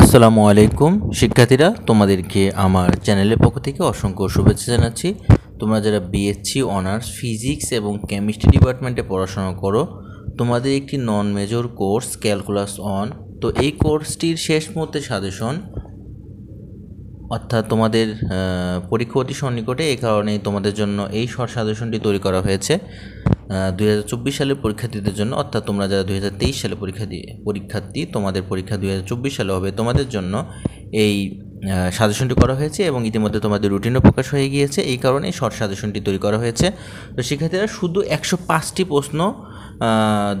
আসসালামু আলাইকুম শিক্ষার্থীরা তোমাদেরকে আমার চ্যানেলের পক্ষ থেকে অসংখ্য শুভেচ্ছা জানাচ্ছি তোমরা যারা বিএসসি অনার্স ফিজিক্স এবং কেমিস্ট্রি ডিপার্টমেন্টে পড়াশোনা করো তোমাদের একটি নন মেজর কোর্স ক্যালকুলাস অন তো এই কোর্সটির শেষ মুহূর্তে সাজেশন অর্থাৎ তোমাদের পরীক্ষা অতি সন্নিকটে এই কারণেই তোমাদের জন্য এই সাজেশনটি তৈরি করা হয়েছে দুই সালের পরীক্ষার্থীদের জন্য অর্থাৎ তোমরা যারা দুই সালে পরীক্ষা দিয়ে পরীক্ষার্থী তোমাদের পরীক্ষা দুই সালে হবে তোমাদের জন্য এই সাজেশনটি করা হয়েছে এবং ইতিমধ্যে তোমাদের রুটিনও প্রকাশ হয়ে গিয়েছে এই কারণে শর্ট সাজেশনটি তৈরি করা হয়েছে তো শিক্ষার্থীরা শুধু একশো পাঁচটি প্রশ্ন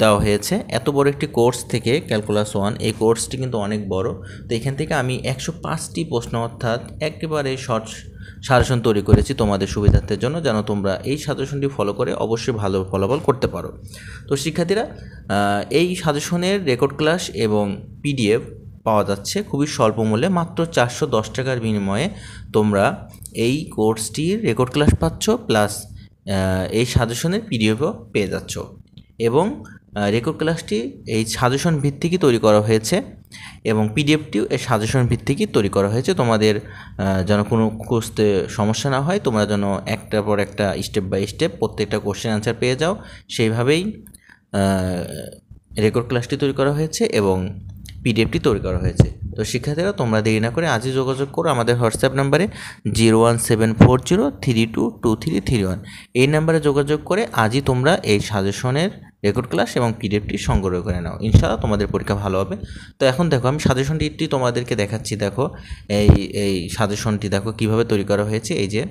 দেওয়া হয়েছে এত বড় একটি কোর্স থেকে ক্যালকুলাস ওয়ান এই কোর্সটি কিন্তু অনেক বড় তো এখান থেকে আমি একশো পাঁচটি প্রশ্ন অর্থাৎ একেবারে শর্ট সাজেশন তৈরি করেছি তোমাদের সুবিধার্থের জন্য যেন তোমরা এই সাজেশনটি ফলো করে অবশ্যই ভালো ফলাফল করতে পারো তো শিক্ষার্থীরা এই সাজেশনের রেকর্ড ক্লাস এবং পিডিএফ পাওয়া যাচ্ছে খুবই স্বল্প মূল্যে মাত্র চারশো দশ টাকার বিনিময়ে তোমরা এই কোর্সটির রেকর্ড ক্লাস পাচ্ছ প্লাস এই সাজেশনের পিডিএফও পেয়ে যাচ্ছ এবং রেকর্ড ক্লাসটি এই সাজেশন ভিত্তিকই তৈরি করা হয়েছে এবং পিডিএফটিও এই সাজেশন ভিত্তিকই তৈরি করা হয়েছে তোমাদের যেন কোনো কোর্সতে সমস্যা না হয় তোমরা যেন একটার পর একটা স্টেপ বাই স্টেপ প্রত্যেকটা কোশ্চেন অ্যান্সার পেয়ে যাও সেইভাবেই রেকর্ড ক্লাসটি তৈরি করা হয়েছে এবং পিডিএফটি তৈরি করা হয়েছে তো শিক্ষার্থীরা তোমরা দেরি না করে আজই যোগাযোগ করো আমাদের হোয়াটসঅ্যাপ নাম্বারে zero one seven four zero three two two three three one এই নাম্বারে যোগাযোগ করে আজই তোমরা এই সাজেশনের রেকর্ড ক্লাস এবং পিডিএফটি সংগ্রহ করে নাও ইনশাআল্লাহ তোমাদের পরীক্ষা ভালো হবে তো এখন দেখো আমি সাজেশনটি তোমাদেরকে দেখাচ্ছি দেখো এই এই সাজেশনটি দেখো কিভাবে তৈরি করা হয়েছে এই যে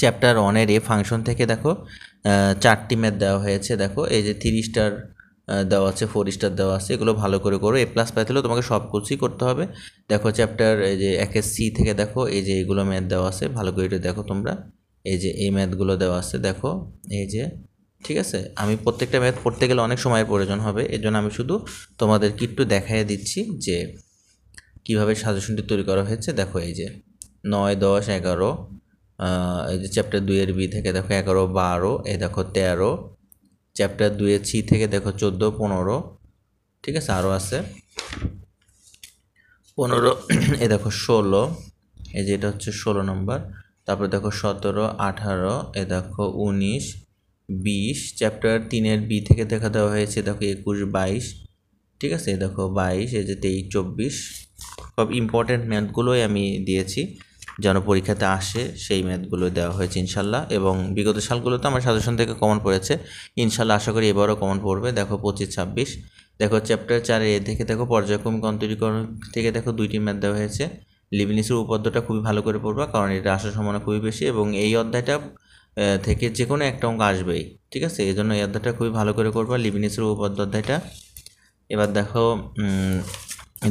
চ্যাপ্টার ওয়ানের এ ফাংশন থেকে দেখো চারটি ম্যাথ দেওয়া হয়েছে দেখো এই যে থ্রি স্টার দেওয়া আছে ফোর স্টার দেওয়া আছে এগুলো ভালো করে করো এ প্লাস পাইতে তোমাকে সব কিছুই করতে হবে দেখো চ্যাপ্টার এই যে একে সি থেকে দেখো এই যে এগুলো ম্যাথ দেওয়া আছে ভালো করে এটা দেখো তোমরা এই যে এই ম্যাথগুলো দেওয়া আছে দেখো এই যে ঠিক আছে আমি প্রত্যেকটা ম্যাথ পড়তে গেলে অনেক সময়ের প্রয়োজন হবে এর জন্য আমি শুধু তোমাদের একটু দেখাই দিচ্ছি যে কিভাবে সাজেশনটি তৈরি করা হয়েছে দেখো এই যে নয় দশ এগারো এই যে চ্যাপ্টার দুইয়ের বি থেকে দেখো এগারো বারো এই দেখো তেরো চ্যাপ্টার দুইয়ের সি থেকে দেখো চোদ্দো পনেরো ঠিক আছে আরও আছে পনেরো এ দেখো ষোলো এই যে এটা হচ্ছে ষোলো নম্বর তারপর দেখো সতেরো আঠারো এ দেখো উনিশ বিশ চ্যাপ্টার তিনের বি থেকে দেখা দেওয়া হয়েছে দেখো একুশ বাইশ ঠিক আছে দেখো বাইশ এই যে তেইশ চব্বিশ সব ইম্পর্ট্যান্ট ম্যাথগুলোই আমি দিয়েছি যেন পরীক্ষাতে আসে সেই ম্যাথগুলো দেওয়া হয়েছে ইনশাল্লাহ এবং বিগত সালগুলোতে আমার সাজেশন থেকে কমন পড়েছে ইনশাল্লাহ আশা করি এবারও কমন পড়বে দেখো পঁচিশ ছাব্বিশ দেখো চ্যাপ্টার চারে এ থেকে দেখো পর্যায়ক্রমিক অন্তরীকরণ থেকে দেখো দুইটি ম্যাথ দেওয়া হয়েছে লিবিনিসের উপাদ্যটা খুবই ভালো করে পড়বা কারণ এটা আসার সম্ভাবনা খুবই বেশি এবং এই অধ্যায়টা থেকে যে কোনো একটা অঙ্ক আসবেই ঠিক আছে এই জন্য এই অধ্যায়টা খুবই ভালো করে করবা লিবিনিসের উপপাদ্য অধ্যায়টা এবার দেখো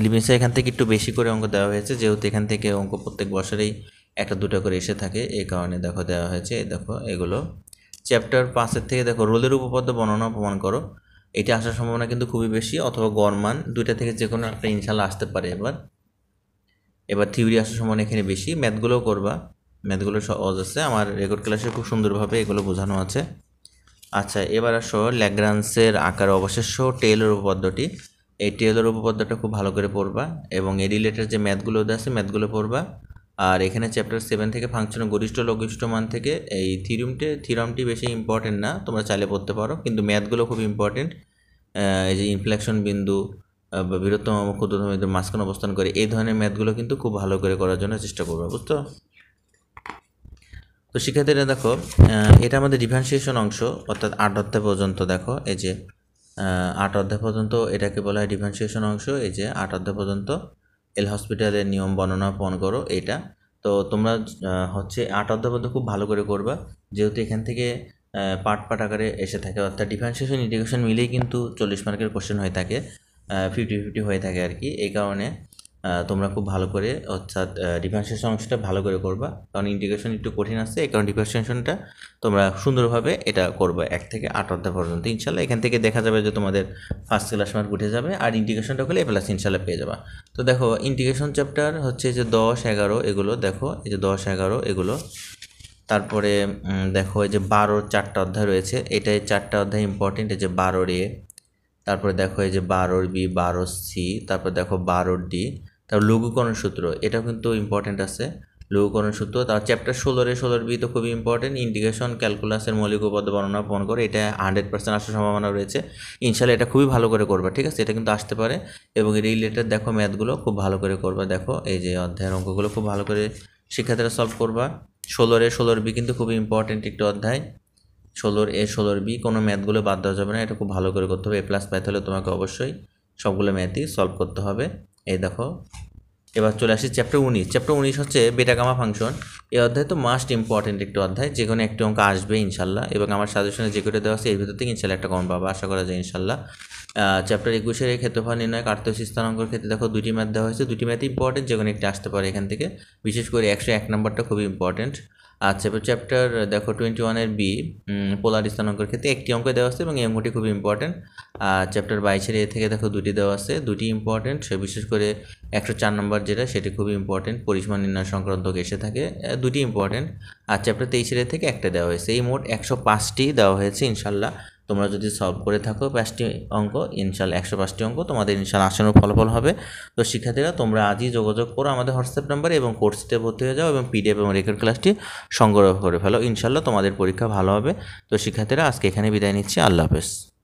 লিবিনিসে এখান থেকে একটু বেশি করে অঙ্ক দেওয়া হয়েছে যেহেতু এখান থেকে অঙ্ক প্রত্যেক বছরেই একটা দুটো করে এসে থাকে এই কারণে দেখো দেওয়া হয়েছে দেখো এগুলো চ্যাপ্টার পাঁচের থেকে দেখো রোলের উপপাদ্য বর্ণনা প্রমাণ করো এটি আসার সম্ভাবনা কিন্তু খুবই বেশি অথবা গরমান দুইটা থেকে যে কোনো একটা ইনশাল্লাহ আসতে পারে এবার এবার থিওরি আসার সম্ভাবনা এখানে বেশি ম্যাথগুলোও করবা ম্যাথগুলো সহজ আছে আমার রেকর্ড ক্লাসে খুব সুন্দরভাবে এগুলো বোঝানো আছে আচ্ছা এবার আসো ল্যাগ্রান্সের আকার অবশেষ টেলর উপপাদ্যটি এই টেলর উপপাদ্যটা খুব ভালো করে পড়বা এবং এ রিলেটেড যে ম্যাথগুলো আছে ম্যাথগুলো পড়বা আর এখানে চ্যাপ্টার সেভেন থেকে ফাংশনের গরিষ্ঠ লঘিষ্ঠ মান থেকে এই থিরুমটি থিরমটি বেশি ইম্পর্টেন্ট না তোমরা চাইলে পড়তে পারো কিন্তু ম্যাথগুলো খুব ইম্পর্টেন্ট এই যে ইনফ্লেকশন বিন্দু বা বৃহত্তম ক্ষুদ্রতম মাঝখানে অবস্থান করে এই ধরনের ম্যাথগুলো কিন্তু খুব ভালো করে করার জন্য চেষ্টা করবো বুঝতো তো শিক্ষার্থীরা দেখো এটা আমাদের ডিফারেন্সিয়েশন অংশ অর্থাৎ আট অধ্যায় পর্যন্ত দেখো এই যে আট অধ্যায় পর্যন্ত এটাকে বলা হয় ডিফারেন্সিয়েশন অংশ এই যে আট অধ্যায় পর্যন্ত এল হসপিটালের নিয়ম বর্ণনা পণ করো এটা তো তোমরা হচ্ছে আট অধ্যায় পর্যন্ত খুব ভালো করে করবা যেহেতু এখান থেকে পার্ট পাট আকারে এসে থাকে অর্থাৎ ডিফারেন্সিয়েশন ইন্টিগ্রেশন মিলেই কিন্তু চল্লিশ মার্কের কোশ্চেন হয়ে থাকে ফিফটি ফিফটি হয়ে থাকে আর কি এই কারণে তোমরা খুব ভালো করে অর্থাৎ ডিফারেন্সিয়েশন অংশটা ভালো করে করবা কারণ ইন্টিগ্রেশন একটু কঠিন আছে এই কারণে ডিফারেন্সিয়েশনটা তোমরা সুন্দরভাবে এটা করবা এক থেকে আট অধ্যায় পর্যন্ত ইনশাল্লাহ এখান থেকে দেখা যাবে যে তোমাদের ফার্স্ট ক্লাস মার্ক উঠে যাবে আর ইন্টিগ্রেশনটা হলে এ প্লাস ইনশাল্লাহ পেয়ে যাবা তো দেখো ইন্টিগ্রেশন চ্যাপ্টার হচ্ছে যে দশ এগারো এগুলো দেখো এই যে দশ এগারো এগুলো তারপরে দেখো এই যে বারোর চারটা অধ্যায় রয়েছে এটাই চারটা অধ্যায় ইম্পর্টেন্ট এই যে বারোর এ তারপরে দেখো এই যে বারোর বি বারো সি তারপর দেখো বারোর ডি তারপর লঘুকরণ সূত্র এটাও কিন্তু ইম্পর্টেন্ট আছে লঘুকরণ সূত্র তার চ্যাপ্টার ষোলোরে ষোলোর বি তো খুবই ইম্পর্টেন্ট ইন্ডিকেশন ক্যালকুলাসের মৌলিক উপাদ্য বর্ণনা প্রমাণ করে এটা হান্ড্রেড পার্সেন্ট আসার সম্ভাবনা রয়েছে ইনশাল্লাহ এটা খুবই ভালো করে করবা ঠিক আছে এটা কিন্তু আসতে পারে এবং রিলেটেড দেখো ম্যাথগুলো খুব ভালো করে করবা দেখো এই যে অধ্যায়ের অঙ্কগুলো খুব ভালো করে শিক্ষার্থীরা সলভ করবা ষোলোরে ষোলোর বি কিন্তু খুবই ইম্পর্টেন্ট একটি অধ্যায় ষোলোর এ ষোলোর বি কোনো ম্যাথগুলো বাদ দেওয়া যাবে না এটা খুব ভালো করে করতে হবে এ প্লাস পাই হলে তোমাকে অবশ্যই সবগুলো ম্যাথই সলভ করতে হবে এই দেখো এবার চলে আসি চ্যাপ্টার উনিশ চ্যাপ্টার উনিশ হচ্ছে বেটাগামা ফাংশন এই অধ্যায় তো মাস্ট ইম্পর্টেন্ট একটি অধ্যায় যে কোনো একটি অঙ্ক আসবে ইনশাল্লাহ এবং আমার সাজেশনে যে কটা দেওয়া আছে এর ভিতর থেকে ইনশাল্লাহ একটা কম পাবো আশা করা যায় ইনশাল্লাহ চ্যাপ্টার একুশের এই ক্ষেত্রফল নির্ণয় স্থান স্থানাঙ্কর ক্ষেত্রে দেখো দুটি ম্যাথ দেওয়া হয়েছে দুটি ম্যাথ ইম্পর্টেন্ট যে কোনো একটি আসতে পারে এখান থেকে বিশেষ করে একশো এক নম্বরটা খুবই ইম্পর্টেন্ট আচ্ছা চ্যাপ্টার দেখো টোয়েন্টি ওয়ানের বি পোলার স্থানাঙ্কের ক্ষেত্রে একটি অঙ্ক দেওয়া আছে এবং এই অঙ্কটি খুব ইম্পর্টেন্ট চ্যাপ্টার বাইশের এ থেকে দেখো দুটি দেওয়া আছে দুটি ইম্পর্টেন্ট বিশেষ করে একশো চার নম্বর যেটা সেটি খুব ইম্পর্টেন্ট পরিসীমা নির্ণয় সংক্রান্ত এসে থাকে দুটি ইম্পর্টেন্ট আর চ্যাপ্টার তেইশের থেকে একটা দেওয়া হয়েছে এই মোট একশো পাঁচটি দেওয়া হয়েছে ইনশাল্লাহ তোমরা যদি সলভ করে থাকো পাঁচটি অঙ্ক ইনশাল্লাহ একশো পাঁচটি অঙ্ক তোমাদের ইনশাল্লাহ আসানোর ফলাফল হবে তো শিক্ষার্থীরা তোমরা আজই যোগাযোগ করো আমাদের হোয়াটসঅ্যাপ নাম্বার এবং কোর্সটিতে ভর্তি হয়ে যাও এবং পিডিএফ এবং রেকর্ড ক্লাসটি সংগ্রহ করে ফেলো ইনশাল্লাহ তোমাদের পরীক্ষা ভালো হবে তো শিক্ষার্থীরা আজকে এখানে বিদায় নিচ্ছি আল্লাহ হাফেজ